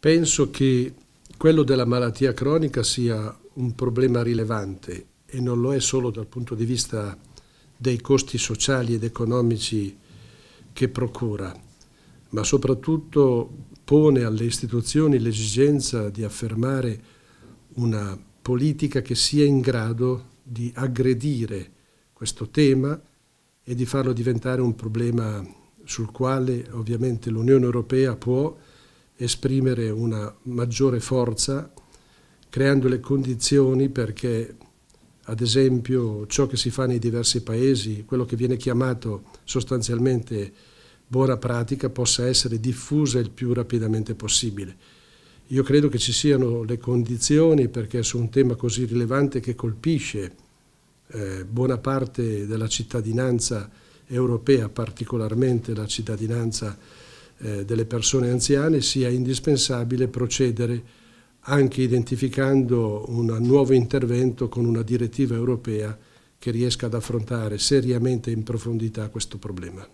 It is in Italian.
Penso che quello della malattia cronica sia un problema rilevante e non lo è solo dal punto di vista dei costi sociali ed economici che procura, ma soprattutto pone alle istituzioni l'esigenza di affermare una politica che sia in grado di aggredire questo tema e di farlo diventare un problema sul quale ovviamente l'Unione Europea può esprimere una maggiore forza creando le condizioni perché ad esempio ciò che si fa nei diversi paesi, quello che viene chiamato sostanzialmente buona pratica, possa essere diffusa il più rapidamente possibile. Io credo che ci siano le condizioni perché su un tema così rilevante che colpisce eh, buona parte della cittadinanza europea, particolarmente la cittadinanza europea, eh, delle persone anziane sia indispensabile procedere anche identificando un nuovo intervento con una direttiva europea che riesca ad affrontare seriamente in profondità questo problema.